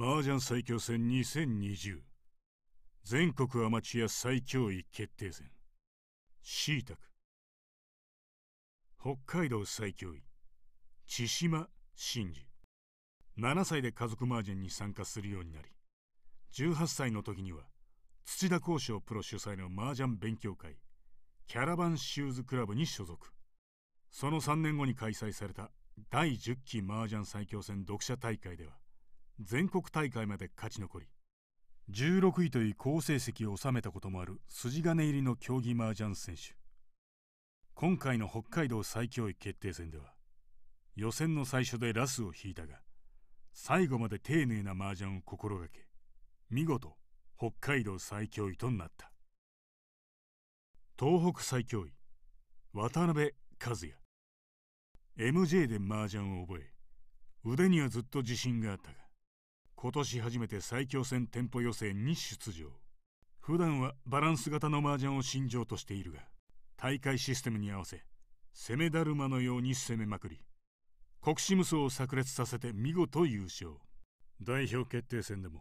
麻雀最強戦2020全国アマチュア最強位決定戦シータク北海道最強位千島真司7歳で家族麻雀に参加するようになり18歳の時には土田幸翔プロ主催の麻雀勉強会キャラバンシューズクラブに所属その3年後に開催された第10期麻雀最強戦読者大会では全国大会まで勝ち残り16位という好成績を収めたこともある筋金入りの競技麻雀選手今回の北海道最強位決定戦では予選の最初でラスを引いたが最後まで丁寧な麻雀を心がけ見事北海道最強位となった東北最強位渡辺和也 MJ で麻雀を覚え腕にはずっと自信があったが今年初めて最強戦店舗予選に出場普段はバランス型の麻雀を信条としているが大会システムに合わせ攻めだるまのように攻めまくり国士無双を炸裂させて見事優勝代表決定戦でも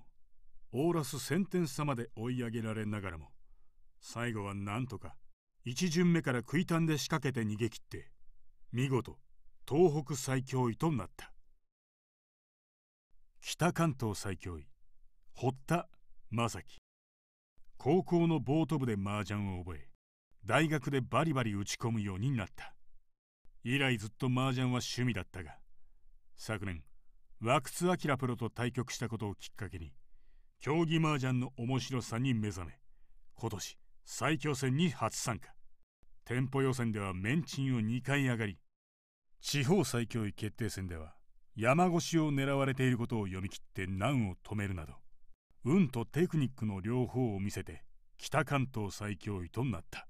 オーラス1000点差まで追い上げられながらも最後はなんとか1巡目から食いたんで仕掛けて逃げ切って見事東北最強位となった北関東最強位堀田正樹高校のボート部で麻雀を覚え大学でバリバリ打ち込むようになった以来ずっと麻雀は趣味だったが昨年和久津明プロと対局したことをきっかけに競技麻雀の面白さに目覚め今年最強戦に初参加店舗予選ではメンチンを2回上がり地方最強位決定戦では山越しを狙われていることを読み切って難を止めるなど運とテクニックの両方を見せて北関東最強位となった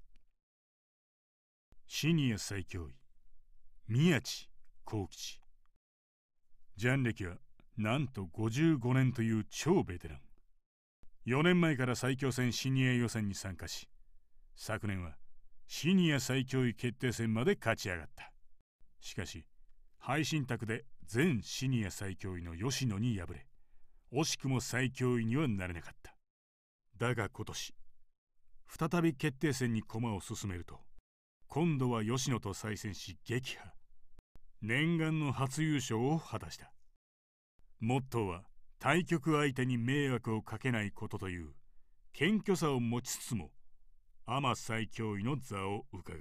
シニア最強位宮地幸吉ジャン歴はなんと55年という超ベテラン4年前から最強戦シニア予選に参加し昨年はシニア最強位決定戦まで勝ち上がったしかし配信卓で全シニア最強位の吉野に敗れ惜しくも最強位にはなれなかっただが今年再び決定戦に駒を進めると今度は吉野と再戦し撃破念願の初優勝を果たしたモットーは対局相手に迷惑をかけないことという謙虚さを持ちつつも天マ最強位の座を伺う